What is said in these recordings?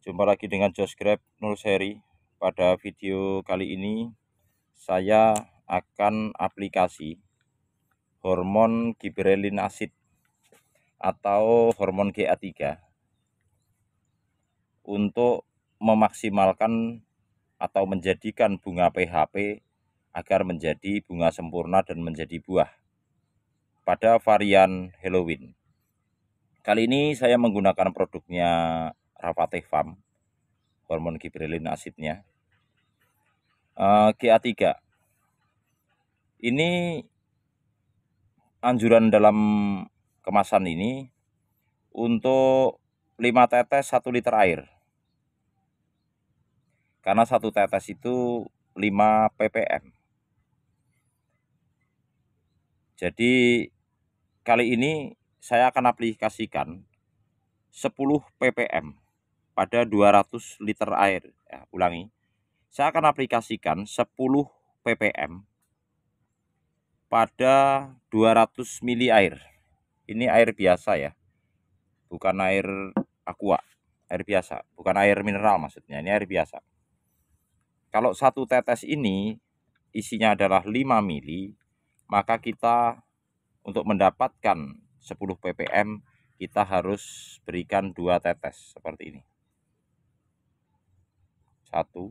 Jumpa lagi dengan Josh Grab Null Seri. Pada video kali ini saya akan aplikasi hormon gibberellin asid atau hormon GA3 untuk memaksimalkan atau menjadikan bunga PHP agar menjadi bunga sempurna dan menjadi buah pada varian Halloween. Kali ini saya menggunakan produknya Rapatih FAM hormon gibberellin asidnya uh, eh, GA3 ini anjuran dalam kemasan ini untuk 5 tetes 1 liter air karena satu tetes itu 5 ppm jadi kali ini saya akan aplikasikan 10 ppm pada 200 liter air. Ya, ulangi. Saya akan aplikasikan 10 ppm pada 200 mili air. Ini air biasa ya. Bukan air aqua, air biasa, bukan air mineral maksudnya. Ini air biasa. Kalau satu tetes ini isinya adalah 5 mili, maka kita untuk mendapatkan 10 ppm kita harus berikan dua tetes seperti ini satu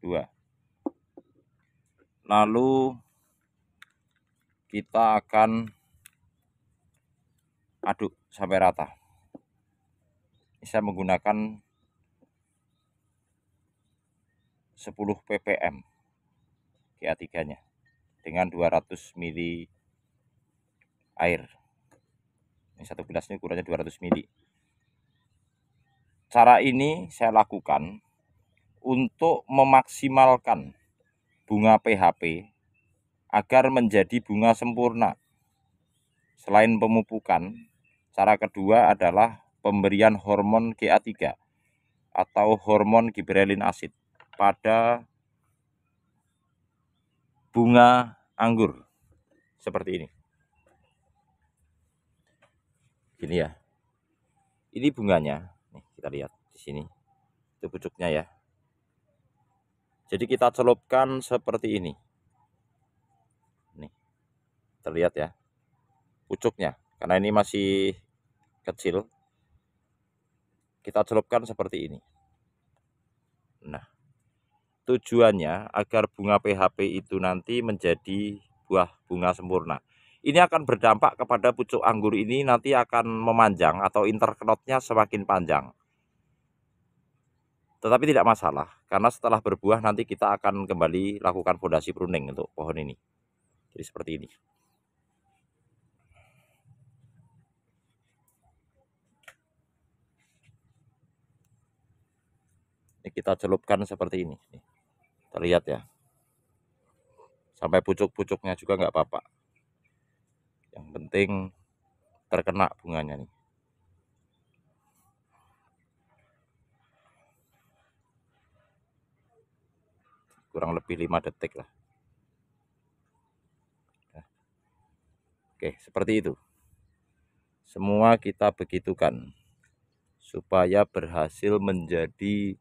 dua lalu kita akan aduk sampai rata saya menggunakan 10 ppm GA3 nya dengan 200 ml air ini satu gelas ini ukurannya 200 ml Cara ini saya lakukan untuk memaksimalkan bunga PHP agar menjadi bunga sempurna. Selain pemupukan, cara kedua adalah pemberian hormon GA3 atau hormon gibberelin asid pada bunga anggur seperti ini. Gini ya. Ini bunganya, kita lihat di sini itu pucuknya ya jadi kita celupkan seperti ini nih terlihat ya pucuknya karena ini masih kecil kita celupkan seperti ini nah tujuannya agar bunga PHP itu nanti menjadi buah bunga sempurna ini akan berdampak kepada pucuk anggur ini nanti akan memanjang atau interknotnya semakin panjang tetapi tidak masalah, karena setelah berbuah nanti kita akan kembali lakukan fondasi pruning untuk pohon ini. Jadi seperti ini. Ini kita celupkan seperti ini. Terlihat ya. Sampai pucuk-pucuknya juga nggak apa-apa. Yang penting terkena bunganya nih. kurang lebih 5 detik lah ya. Oke seperti itu semua kita begitukan supaya berhasil menjadi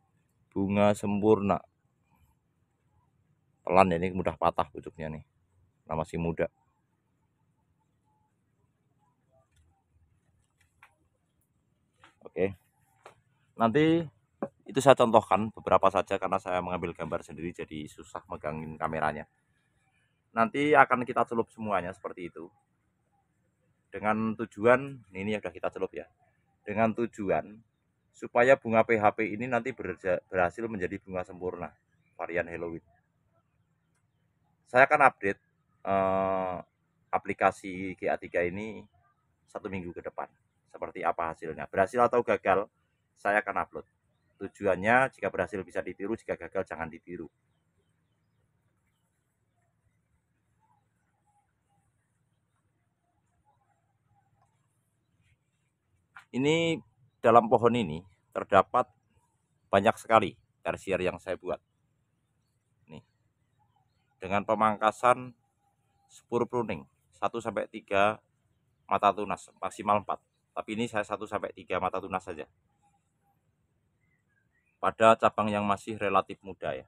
bunga sempurna pelan ya, ini mudah patah pucuknya nih Nama masih muda oke nanti itu saya contohkan beberapa saja karena saya mengambil gambar sendiri jadi susah megangin kameranya. Nanti akan kita celup semuanya seperti itu. Dengan tujuan, ini sudah kita celup ya. Dengan tujuan supaya bunga PHP ini nanti berhasil menjadi bunga sempurna varian Halloween. Saya akan update eh, aplikasi GA3 ini satu minggu ke depan. Seperti apa hasilnya, berhasil atau gagal, saya akan upload. Tujuannya jika berhasil bisa ditiru, jika gagal jangan ditiru. Ini dalam pohon ini terdapat banyak sekali tersier yang saya buat. Nih. Dengan pemangkasan spur pruning 1 sampai 3 mata tunas, maksimal 4. Tapi ini saya 1 sampai 3 mata tunas saja pada cabang yang masih relatif muda ya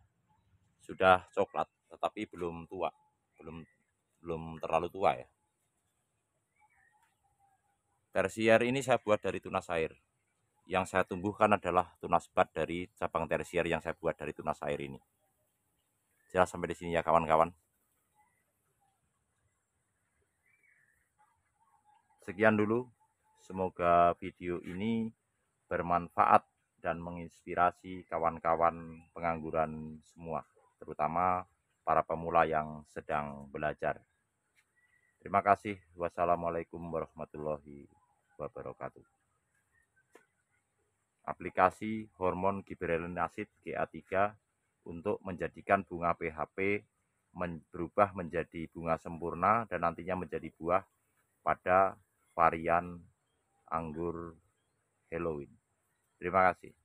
sudah coklat tetapi belum tua belum belum terlalu tua ya tersier ini saya buat dari tunas air yang saya tumbuhkan adalah tunas bat dari cabang tersier yang saya buat dari tunas air ini jelas sampai di sini ya kawan-kawan sekian dulu semoga video ini bermanfaat dan menginspirasi kawan-kawan pengangguran semua, terutama para pemula yang sedang belajar. Terima kasih. Wassalamualaikum warahmatullahi wabarakatuh. Aplikasi hormon gibberellin acid GA3 untuk menjadikan bunga PHP berubah menjadi bunga sempurna dan nantinya menjadi buah pada varian anggur Halloween. Terima kasih.